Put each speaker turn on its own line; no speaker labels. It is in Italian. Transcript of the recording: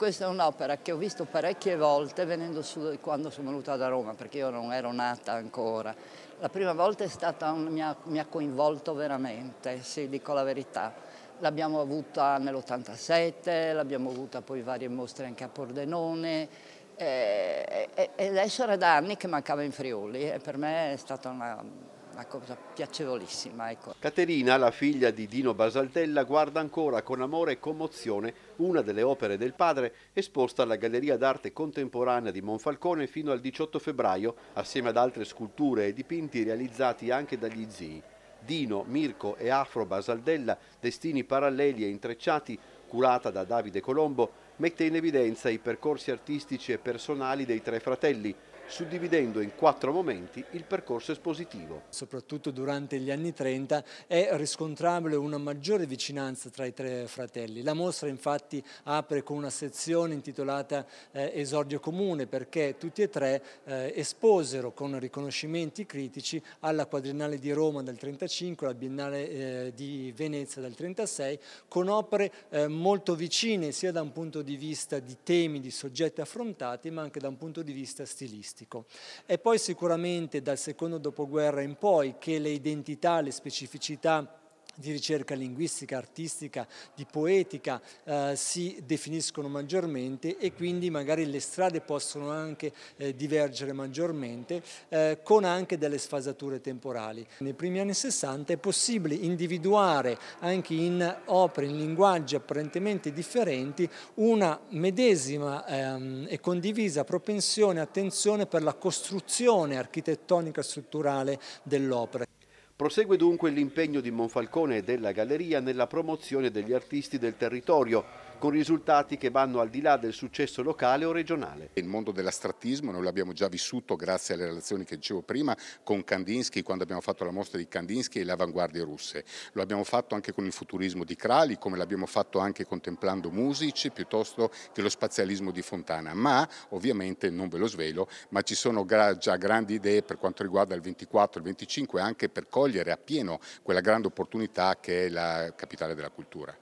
questa è un'opera che ho visto parecchie volte venendo su quando sono venuta da Roma, perché io non ero nata ancora. La prima volta è stata, un, mi, ha, mi ha coinvolto veramente, sì, dico la verità. L'abbiamo avuta nell'87, l'abbiamo avuta poi varie mostre anche a Pordenone, eh, e, e, ed essere da anni che mancava in Friuli, e per me è stata una una cosa piacevolissima. Ecco.
Caterina, la figlia di Dino Basaltella, guarda ancora con amore e commozione una delle opere del padre esposta alla Galleria d'Arte Contemporanea di Monfalcone fino al 18 febbraio, assieme ad altre sculture e dipinti realizzati anche dagli zii. Dino, Mirko e Afro Basaldella, destini paralleli e intrecciati, curata da Davide Colombo, mette in evidenza i percorsi artistici e personali dei tre fratelli, suddividendo
in quattro momenti il percorso espositivo. Soprattutto durante gli anni 30 è riscontrabile una maggiore vicinanza tra i tre fratelli. La mostra infatti apre con una sezione intitolata eh, Esordio Comune perché tutti e tre eh, esposero con riconoscimenti critici alla Quadriennale di Roma del 35, alla Biennale eh, di Venezia del 36, con opere eh, molto vicine sia da un punto di vista di temi, di soggetti affrontati, ma anche da un punto di vista stilistico linguistico. È poi sicuramente dal secondo dopoguerra in poi che le identità, le specificità di ricerca linguistica, artistica, di poetica eh, si definiscono maggiormente e quindi magari le strade possono anche eh, divergere maggiormente eh, con anche delle sfasature temporali. Nei primi anni 60 è possibile individuare anche in opere, in linguaggi apparentemente differenti una medesima ehm, e condivisa propensione, attenzione per la costruzione architettonica strutturale dell'opera.
Prosegue dunque l'impegno di Monfalcone e della Galleria nella promozione degli artisti del territorio, con risultati che vanno al di là del successo locale o regionale.
Il mondo dell'astrattismo noi l'abbiamo già vissuto grazie alle relazioni che dicevo prima con Kandinsky quando abbiamo fatto la mostra di Kandinsky e le avanguardie russe. Lo abbiamo fatto anche con il futurismo di Crali, come l'abbiamo fatto anche contemplando Music piuttosto che lo spazialismo di Fontana, ma ovviamente non ve lo svelo, ma ci sono già grandi idee per quanto riguarda il 24 e il 25 anche per cogliere appieno quella grande opportunità che è la capitale della cultura.